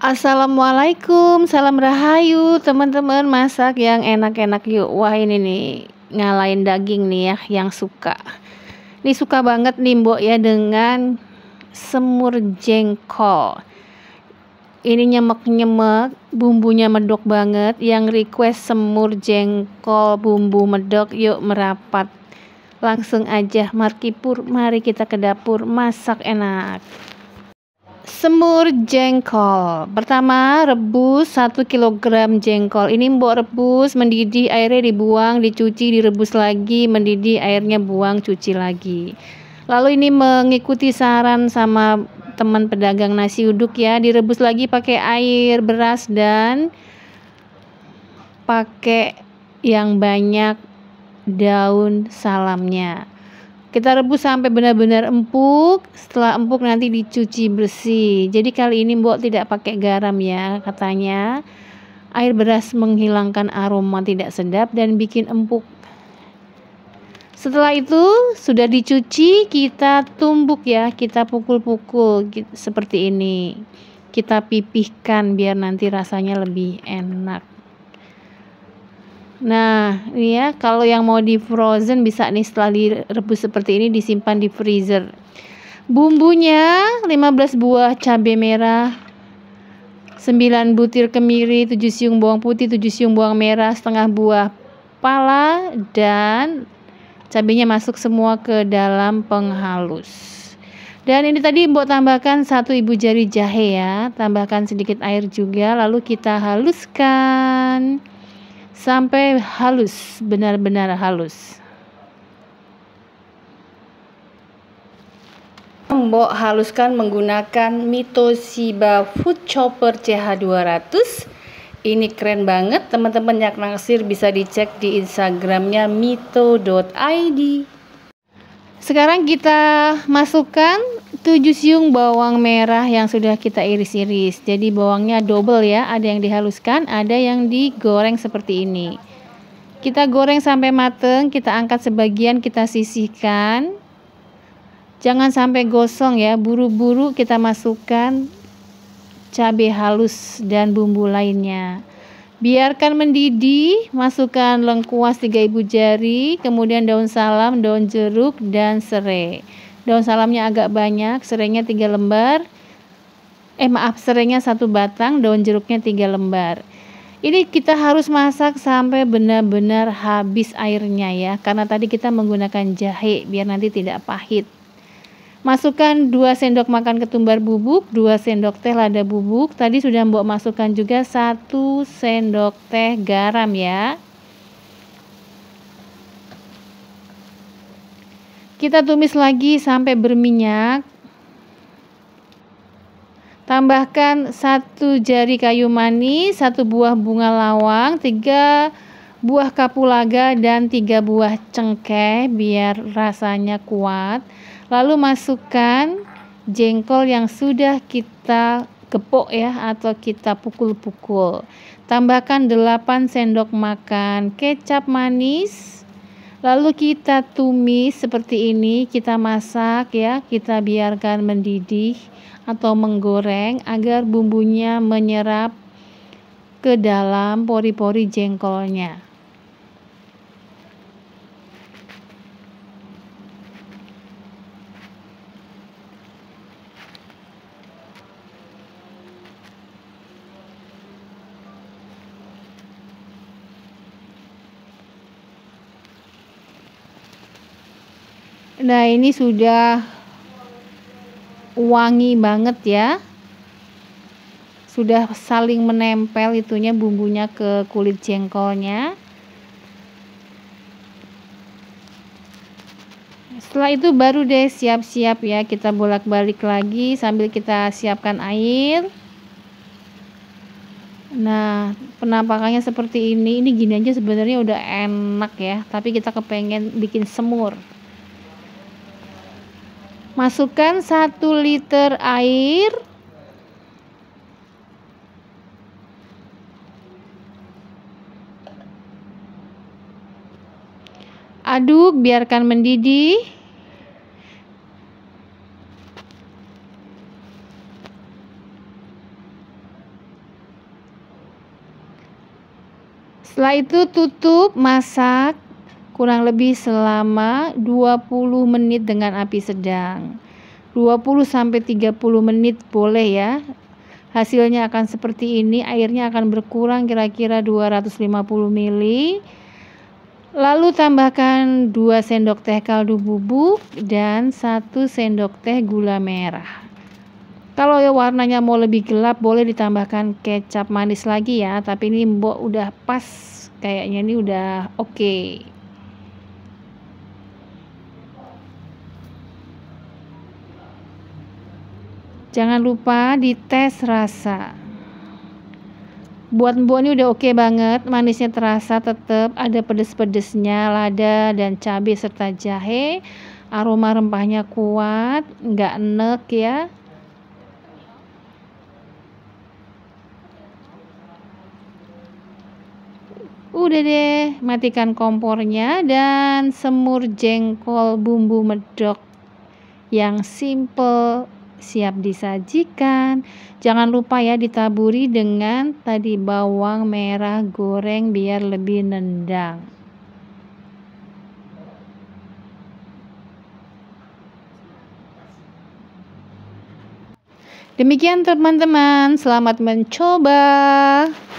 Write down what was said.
Assalamualaikum, salam rahayu teman-teman masak yang enak-enak yuk. Wah ini nih ngalahin daging nih ya yang suka. Ini suka banget nih Mbok ya dengan semur jengkol. Ini nyemek-nyemek, bumbunya medok banget. Yang request semur jengkol bumbu medok yuk merapat. Langsung aja markipur, mari kita ke dapur masak enak. Semur jengkol. Pertama, rebus 1 kg jengkol. Ini mbok rebus, mendidih, airnya dibuang, dicuci, direbus lagi, mendidih, airnya buang, cuci lagi. Lalu ini mengikuti saran sama teman pedagang nasi uduk ya, direbus lagi pakai air, beras dan pakai yang banyak daun salamnya. Kita rebus sampai benar-benar empuk. Setelah empuk nanti dicuci bersih. Jadi kali ini Mbok tidak pakai garam ya katanya. Air beras menghilangkan aroma tidak sedap dan bikin empuk. Setelah itu sudah dicuci, kita tumbuk ya, kita pukul-pukul seperti ini. Kita pipihkan biar nanti rasanya lebih enak. Nah, ini ya kalau yang mau di frozen bisa nih setelah direbus seperti ini disimpan di freezer. Bumbunya 15 buah cabai merah, 9 butir kemiri, 7 siung bawang putih, 7 siung bawang merah, setengah buah pala dan cabenya masuk semua ke dalam penghalus. Dan ini tadi Mbok tambahkan satu ibu jari jahe ya, tambahkan sedikit air juga lalu kita haluskan sampai halus, benar-benar halus. Mbok haluskan menggunakan Mitoshiba Food Chopper CH200 ini keren banget teman-teman yang naksir bisa dicek di instagramnya mito.id sekarang kita masukkan 7 siung bawang merah yang sudah kita iris-iris. Jadi bawangnya double ya, ada yang dihaluskan, ada yang digoreng seperti ini. Kita goreng sampai mateng, kita angkat sebagian, kita sisihkan. Jangan sampai gosong ya, buru-buru kita masukkan cabai halus dan bumbu lainnya. Biarkan mendidih, masukkan lengkuas 3 ibu jari, kemudian daun salam, daun jeruk, dan serai daun salamnya agak banyak seringnya tiga lembar eh maaf seringnya satu batang daun jeruknya tiga lembar ini kita harus masak sampai benar-benar habis airnya ya karena tadi kita menggunakan jahe biar nanti tidak pahit masukkan 2 sendok makan ketumbar bubuk 2 sendok teh lada bubuk tadi sudah mbok masukkan juga 1 sendok teh garam ya Kita tumis lagi sampai berminyak. Tambahkan satu jari kayu manis, satu buah bunga lawang, tiga buah kapulaga dan tiga buah cengkeh biar rasanya kuat. Lalu masukkan jengkol yang sudah kita gepok ya atau kita pukul-pukul. Tambahkan 8 sendok makan kecap manis Lalu kita tumis seperti ini, kita masak ya, kita biarkan mendidih atau menggoreng agar bumbunya menyerap ke dalam pori-pori jengkolnya. Nah, ini sudah wangi banget ya. Sudah saling menempel itunya bumbunya ke kulit jengkolnya. Setelah itu baru deh siap-siap ya kita bolak-balik lagi sambil kita siapkan air. Nah, penampakannya seperti ini. Ini gini aja sebenarnya udah enak ya, tapi kita kepengen bikin semur. Masukkan 1 liter air. Aduk, biarkan mendidih. Setelah itu tutup, masak kurang lebih selama 20 menit dengan api sedang. 20 sampai 30 menit boleh ya. Hasilnya akan seperti ini, airnya akan berkurang kira-kira 250 ml. Lalu tambahkan 2 sendok teh kaldu bubuk dan 1 sendok teh gula merah. Kalau ya warnanya mau lebih gelap boleh ditambahkan kecap manis lagi ya, tapi ini Mbok udah pas kayaknya ini udah oke. Okay. Jangan lupa dites rasa. Buat mbuah ini udah oke okay banget, manisnya terasa tetap ada pedes-pedesnya, lada dan cabai serta jahe. Aroma rempahnya kuat, nggak enek ya. Udah deh, matikan kompornya dan semur jengkol bumbu medok yang simple siap disajikan. Jangan lupa ya ditaburi dengan tadi bawang merah goreng biar lebih nendang. Demikian teman-teman, selamat mencoba.